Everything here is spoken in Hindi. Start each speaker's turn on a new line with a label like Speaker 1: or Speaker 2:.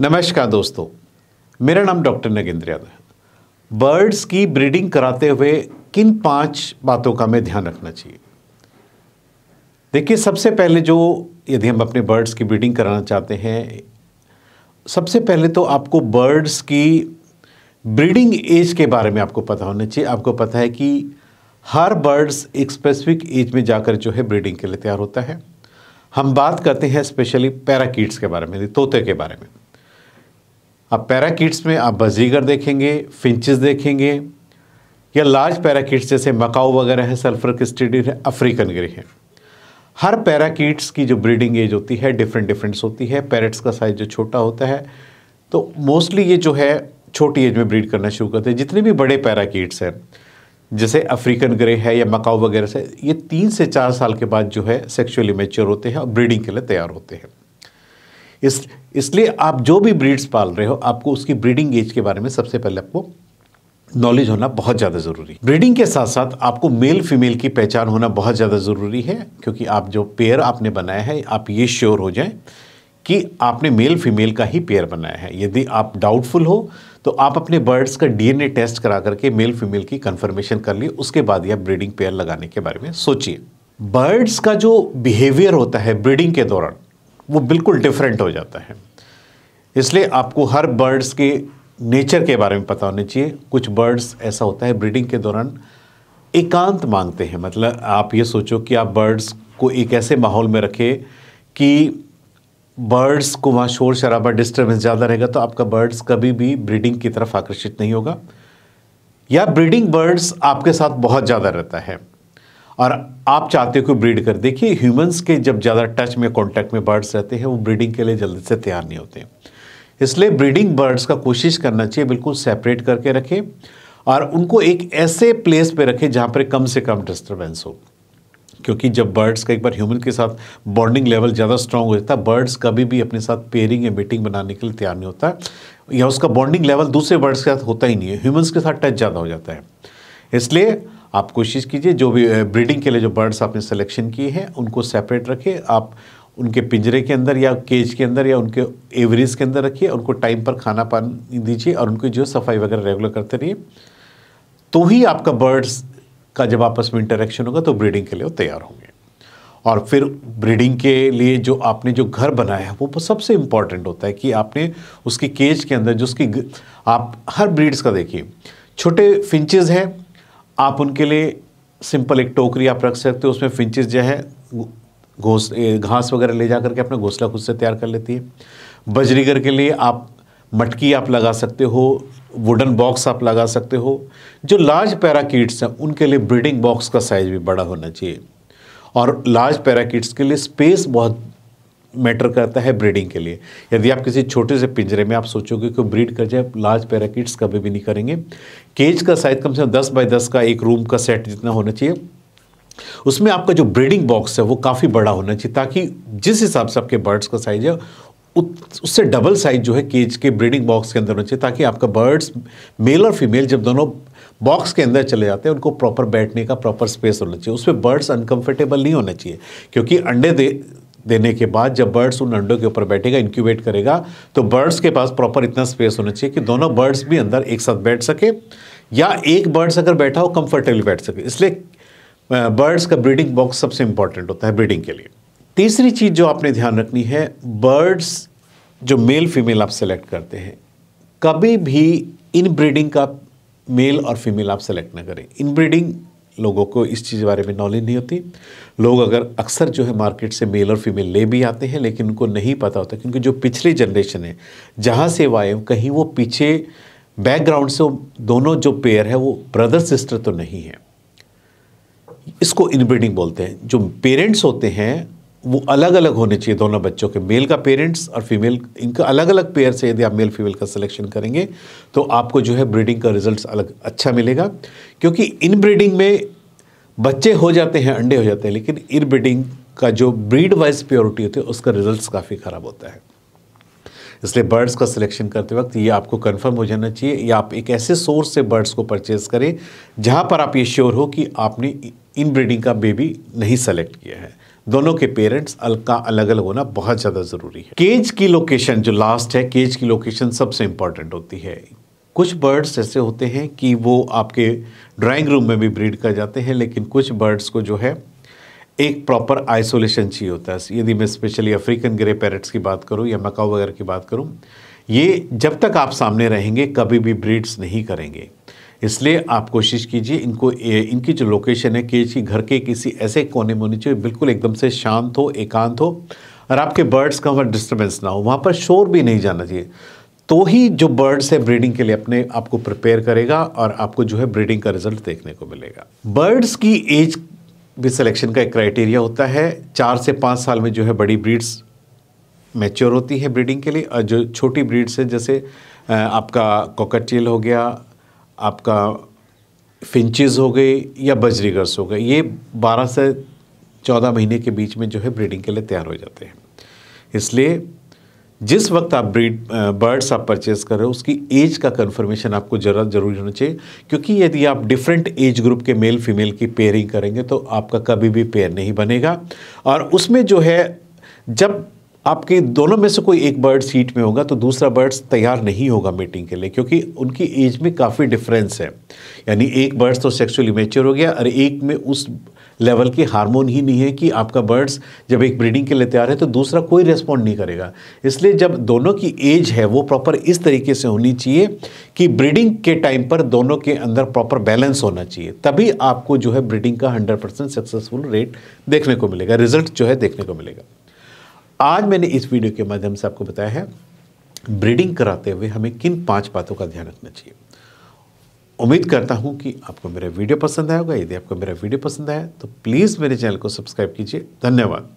Speaker 1: नमस्कार दोस्तों मेरा नाम डॉक्टर नगेंद्र यादव बर्ड्स की ब्रीडिंग कराते हुए किन पांच बातों का हमें ध्यान रखना चाहिए देखिए सबसे पहले जो यदि हम अपने बर्ड्स की ब्रीडिंग कराना चाहते हैं सबसे पहले तो आपको बर्ड्स की ब्रीडिंग एज के बारे में आपको पता होना चाहिए आपको पता है कि हर बर्ड्स एक स्पेसिफिक एज में जाकर जो है ब्रीडिंग के लिए तैयार होता है हम बात करते हैं स्पेशली पैराकीट्स के बारे में तोते के बारे में अब पैराकिट्स में आप बजीगर देखेंगे फिंचेस देखेंगे या लार्ज पैराकिट्स जैसे मकाऊ वगैरह है सल्फर क्रिस्टेडिन है अफ्रीकन ग्रे है हर पैराकिट्स की जो ब्रीडिंग एज होती है डिफरेंट डिफरेंट्स होती है पैरट्स का साइज जो छोटा होता है तो मोस्टली ये जो है छोटी एज में ब्रीड करना शुरू करते हैं जितने भी बड़े पैराकिट्स हैं जैसे अफ्रीकन ग्रे है या मकाऊ वगैरह से ये तीन से चार साल के बाद जो है सेक्शुअली मेच्योर होते हैं और ब्रीडिंग के लिए तैयार होते हैं इस इसलिए आप जो भी ब्रीड्स पाल रहे हो आपको उसकी ब्रीडिंग एज के बारे में सबसे पहले आपको नॉलेज होना बहुत ज़्यादा ज़रूरी है ब्रीडिंग के साथ साथ आपको मेल फीमेल की पहचान होना बहुत ज़्यादा ज़रूरी है क्योंकि आप जो पेयर आपने बनाया है आप ये श्योर हो जाएं कि आपने मेल फीमेल का ही पेयर बनाया है यदि आप डाउटफुल हो तो आप अपने बर्ड्स का डीएनए टेस्ट करा करके मेल फीमेल की कंफर्मेशन कर लिए उसके बाद आप ब्रीडिंग पेयर लगाने के बारे में सोचिए बर्ड्स का जो बिहेवियर होता है ब्रीडिंग के दौरान वो बिल्कुल डिफरेंट हो जाता है इसलिए आपको हर बर्ड्स के नेचर के बारे में पता होना चाहिए कुछ बर्ड्स ऐसा होता है ब्रीडिंग के दौरान एकांत मांगते हैं मतलब आप ये सोचो कि आप बर्ड्स को एक ऐसे माहौल में रखें कि बर्ड्स को वहाँ शोर शराबा डिस्टर्बेंस ज़्यादा रहेगा तो आपका बर्ड्स कभी भी ब्रीडिंग की तरफ आकर्षित नहीं होगा या ब्रीडिंग बर्ड्स आपके साथ बहुत ज़्यादा रहता है और आप चाहते हो कि ब्रीड कर देखिए ह्यूमंस के जब ज़्यादा टच में कांटेक्ट में बर्ड्स रहते हैं वो ब्रीडिंग के लिए जल्दी से तैयार नहीं होते इसलिए ब्रीडिंग बर्ड्स का कोशिश करना चाहिए बिल्कुल सेपरेट करके रखें और उनको एक ऐसे प्लेस पे रखें जहाँ पर कम से कम डिस्टर्बेंस हो क्योंकि जब बर्ड्स का एक बार ह्यूमन के साथ बॉन्डिंग लेवल ज़्यादा स्ट्रांग हो जाता है बर्ड्स कभी भी अपने साथ पेयरिंग या मीटिंग बनाने के लिए तैयार नहीं होता या उसका बॉन्डिंग लेवल दूसरे बर्ड्स के साथ होता ही नहीं है ह्यूमन्स के साथ टच ज़्यादा हो जाता है इसलिए आप कोशिश कीजिए जो भी ब्रीडिंग के लिए जो बर्ड्स आपने सिलेक्शन किए हैं उनको सेपरेट रखें आप उनके पिंजरे के अंदर या केज के अंदर या उनके एवरेज के अंदर रखिए उनको टाइम पर खाना पानी दीजिए और उनकी जो सफाई वगैरह रेगुलर करते रहिए तो ही आपका बर्ड्स का जब आपस में इंटरेक्शन होगा तो ब्रीडिंग के लिए वो तैयार होंगे और फिर ब्रीडिंग के लिए जो आपने जो घर बनाया है वो सबसे इम्पॉर्टेंट होता है कि आपने उसके केज के अंदर जो उसकी आप हर ब्रीड्स का देखिए छोटे फिंचज हैं आप उनके लिए सिंपल एक टोकरी आप रख सकते हो उसमें फिंचिस जो है घोस घास वगैरह ले जा करके अपना घोंसला खुद से तैयार कर लेती है बजरीगर के लिए आप मटकी आप लगा सकते हो वुडन बॉक्स आप लगा सकते हो जो लार्ज पैराकीट्स हैं उनके लिए ब्रीडिंग बॉक्स का साइज़ भी बड़ा होना चाहिए और लार्ज पैराकीट्स के लिए स्पेस बहुत मैटर करता है ब्रीडिंग के लिए यदि आप किसी छोटे से पिंजरे में आप सोचोगे कि ब्रीड कर जाए लार्ज पैराकिट्स कभी भी नहीं करेंगे केज का साइज कम से कम दस बाई दस का एक रूम का सेट जितना होना चाहिए उसमें आपका जो ब्रीडिंग बॉक्स है वो काफ़ी बड़ा होना चाहिए ताकि जिस हिसाब से आपके बर्ड्स का साइज है उससे डबल साइज जो है केज के ब्रीडिंग बॉक्स के अंदर होना चाहिए ताकि आपका बर्ड्स मेल और फीमेल जब दोनों बॉक्स के अंदर चले जाते हैं उनको प्रॉपर बैठने का प्रॉपर स्पेस होना चाहिए उसमें बर्ड्स अनकंफर्टेबल नहीं होना चाहिए क्योंकि अंडे दे देने के बाद जब बर्ड्स उन अंडों के ऊपर बैठेगा इंक्यूबेट करेगा तो बर्ड्स के पास प्रॉपर इतना स्पेस होना चाहिए कि दोनों बर्ड्स भी अंदर एक साथ बैठ सके या एक बर्ड्स अगर बैठा हो कंफर्टेबली बैठ सके इसलिए बर्ड्स का ब्रीडिंग बॉक्स सबसे इंपॉर्टेंट होता है ब्रीडिंग के लिए तीसरी चीज़ जो आपने ध्यान रखनी है बर्ड्स जो मेल फीमेल आप सेलेक्ट करते हैं कभी भी इन ब्रीडिंग का मेल और फीमेल आप सेलेक्ट ना करें इन ब्रीडिंग लोगों को इस चीज़ के बारे में नॉलेज नहीं होती लोग अगर अक्सर जो है मार्केट से मेल और फीमेल ले भी आते हैं लेकिन उनको नहीं पता होता क्योंकि जो पिछली जनरेशन है जहाँ से वो आए कहीं वो पीछे बैकग्राउंड से दोनों जो पेयर है वो ब्रदर सिस्टर तो नहीं है इसको इनब्रीडिंग बोलते हैं जो पेरेंट्स होते हैं वो अलग अलग होने चाहिए दोनों बच्चों के मेल का पेरेंट्स और फीमेल इनका अलग अलग पेयर से यदि आप मेल फीमेल का सिलेक्शन करेंगे तो आपको जो है ब्रीडिंग का रिजल्ट अलग अच्छा मिलेगा क्योंकि इन ब्रीडिंग में बच्चे हो जाते हैं अंडे हो जाते हैं लेकिन इन ब्रीडिंग का जो ब्रीड वाइज प्योरिटी होती है उसका रिजल्ट काफ़ी ख़राब होता है इसलिए बर्ड्स का सिलेक्शन करते वक्त ये आपको कंफर्म हो जाना चाहिए या आप एक ऐसे सोर्स से बर्ड्स को परचेज़ करें जहाँ पर आप ये श्योर हो कि आपने इन ब्रीडिंग का बेबी नहीं सेलेक्ट किया है दोनों के पेरेंट्स अलका अलग अलग होना बहुत ज़्यादा ज़रूरी है केज की लोकेशन जो लास्ट है केज की लोकेशन सबसे इम्पॉर्टेंट होती है कुछ बर्ड्स ऐसे होते हैं कि वो आपके ड्राइंग रूम में भी ब्रीड कर जाते हैं लेकिन कुछ बर्ड्स को जो है एक प्रॉपर आइसोलेशन चाहिए होता है यदि मैं स्पेशली अफ्रीकन ग्रे पैरट्स की बात करूँ या मकाओ वगैरह की बात करूँ ये जब तक आप सामने रहेंगे कभी भी ब्रीड्स नहीं करेंगे इसलिए आप कोशिश कीजिए इनको ए, इनकी जो लोकेशन है किसी घर के किसी ऐसे कोने में होनी चाहिए बिल्कुल एकदम से शांत हो एकांत हो और आपके बर्ड्स का वहाँ डिस्टर्बेंस ना हो वहाँ पर शोर भी नहीं जाना चाहिए तो ही जो बर्ड्स है ब्रीडिंग के लिए अपने आपको प्रिपेयर करेगा और आपको जो है ब्रीडिंग का रिजल्ट देखने को मिलेगा बर्ड्स की एज भी सिलेक्शन का एक क्राइटेरिया होता है चार से पाँच साल में जो है बड़ी ब्रीड्स मैच्योर होती है ब्रीडिंग के लिए और जो छोटी ब्रीड्स है जैसे आपका कॉकरचील हो गया आपका फिंचज़ हो गए या बजरीगर्स हो गए ये 12 से 14 महीने के बीच में जो है ब्रीडिंग के लिए तैयार हो जाते हैं इसलिए जिस वक्त आप ब्रीड बर्ड्स आप परचेज कर रहे हो उसकी एज का कंफर्मेशन आपको जरा जरूरी होना चाहिए क्योंकि यदि आप डिफरेंट एज ग्रुप के मेल फीमेल की पेयरिंग करेंगे तो आपका कभी भी पेयर नहीं बनेगा और उसमें जो है जब आपके दोनों में से कोई एक बर्ड सीट में होगा तो दूसरा बर्ड तैयार नहीं होगा मीटिंग के लिए क्योंकि उनकी एज में काफ़ी डिफरेंस है यानी एक बर्ड्स तो सेक्सुअली मेच्योर हो गया और एक में उस लेवल के हार्मोन ही नहीं है कि आपका बर्ड्स जब एक ब्रीडिंग के लिए तैयार है तो दूसरा कोई रेस्पॉन्ड नहीं करेगा इसलिए जब दोनों की एज है वो प्रॉपर इस तरीके से होनी चाहिए कि ब्रीडिंग के टाइम पर दोनों के अंदर प्रॉपर बैलेंस होना चाहिए तभी आपको जो है ब्रीडिंग का हंड्रेड सक्सेसफुल रेट देखने को मिलेगा रिजल्ट जो है देखने को मिलेगा आज मैंने इस वीडियो के माध्यम से आपको बताया है ब्रीडिंग कराते हुए हमें किन पांच बातों का ध्यान रखना चाहिए उम्मीद करता हूं कि आपको मेरा वीडियो पसंद आया होगा यदि आपको मेरा वीडियो पसंद आया तो प्लीज़ मेरे चैनल को सब्सक्राइब कीजिए धन्यवाद